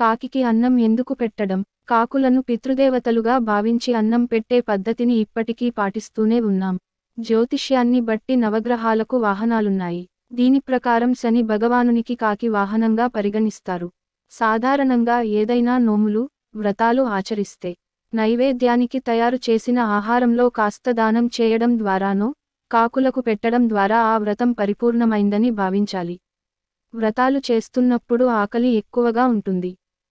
కాకికి అన్నం ఎందుకు పెట్టడం కాకులను పితృదేవతలుగా భావించి అన్నం పెట్టే పద్ధతిని ఇప్పటికీ పాటిస్తూనే ఉన్నాం జ్యోతిష్యాన్ని బట్టి నవగ్రహాలకు వాహనాలున్నాయి దీని ప్రకారం శని భగవానునికి కాకి వాహనంగా పరిగణిస్తారు సాధారణంగా ఏదైనా నోములు వ్రతాలు ఆచరిస్తే నైవేద్యానికి తయారు చేసిన ఆహారంలో కాస్త దానం చేయడం ద్వారానో కాకులకు పెట్టడం ద్వారా ఆ వ్రతం పరిపూర్ణమైందని భావించాలి వ్రతాలు చేస్తున్నప్పుడు ఆకలి ఎక్కువగా ఉంటుంది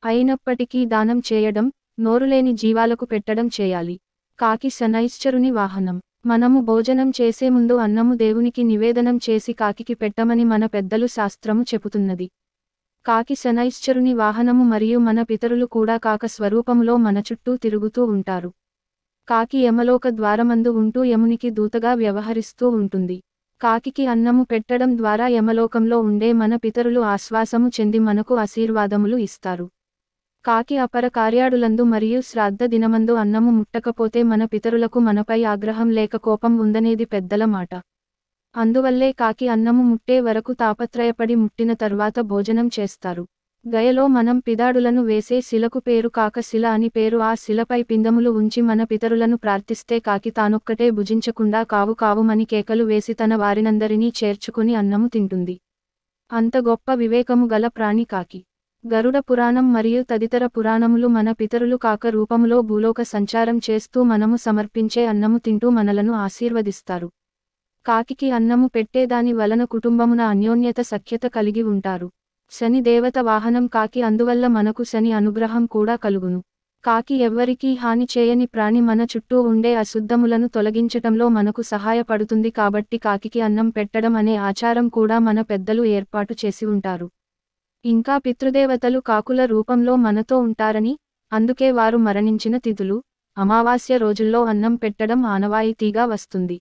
అయినప్పటికీ దానం చేయడం నోరులేని జీవాలకు పెట్టడం చేయాలి కాకి శనైశ్చరుని వాహనం మనము భోజనం చేసే ముందు అన్నము దేవునికి నివేదనం చేసి కాకికి పెట్టమని మన పెద్దలు శాస్త్రము చెబుతున్నది కాకి శనైశ్చరుని వాహనము మరియు మన పితరులు కూడా కాక స్వరూపంలో మన చుట్టూ తిరుగుతూ ఉంటారు కాకి యమలోక ద్వారమందు ఉంటూ యమునికి దూతగా వ్యవహరిస్తూ ఉంటుంది కాకికి అన్నము పెట్టడం ద్వారా యమలోకంలో ఉండే మన పితరులు ఆశ్వాసము చెంది మనకు ఆశీర్వాదములు ఇస్తారు కాకి అపర కార్యాడులందు మరియు శ్రాద్ధ దినమందు అన్నము ముట్టకపోతే మన పితరులకు మనపై ఆగ్రహం లేక కోపం ఉందనేది పెద్దల మాట అందువల్లే కాకి అన్నము ముట్టే వరకు తాపత్రయపడి ముట్టిన తర్వాత భోజనం చేస్తారు గయలో మనం పిదాడులను వేసే శిలకు పేరు కాక శిల అని పేరు ఆ శిలపై పిందములు ఉంచి మన పితరులను ప్రార్థిస్తే కాకి తానొక్కటే భుజించకుండా కావు కావుమని కేకలు వేసి తన వారినందరినీ చేర్చుకుని అన్నము తింటుంది అంత గొప్ప వివేకము గల ప్రాణి కాకి గరుడ పురాణం మరియు తదితర పురాణములు మన పితరులు కాక రూపములో భూలోక సంచారం చేస్తూ మనము సమర్పించే అన్నము తింటూ మనలను ఆశీర్వదిస్తారు కాకికి అన్నము పెట్టేదాని వలన కుటుంబమున అన్యోన్యత సఖ్యత కలిగి ఉంటారు శని దేవత వాహనం కాకి అందువల్ల మనకు శని అనుగ్రహం కూడా కలుగును కాకి ఎవ్వరికీ హాని చేయని ప్రాణి మన చుట్టూ ఉండే అశుద్ధములను తొలగించటంలో మనకు సహాయపడుతుంది కాబట్టి కాకికి అన్నం పెట్టడం అనే ఆచారం కూడా మన పెద్దలు ఏర్పాటు చేసి ఉంటారు ఇంకా పితృదేవతలు కాకుల రూపంలో మనతో ఉంటారని అందుకే వారు మరణించిన తిథులు అమావాస్య రోజుల్లో అన్నం పెట్టడం ఆనవాయితీగా వస్తుంది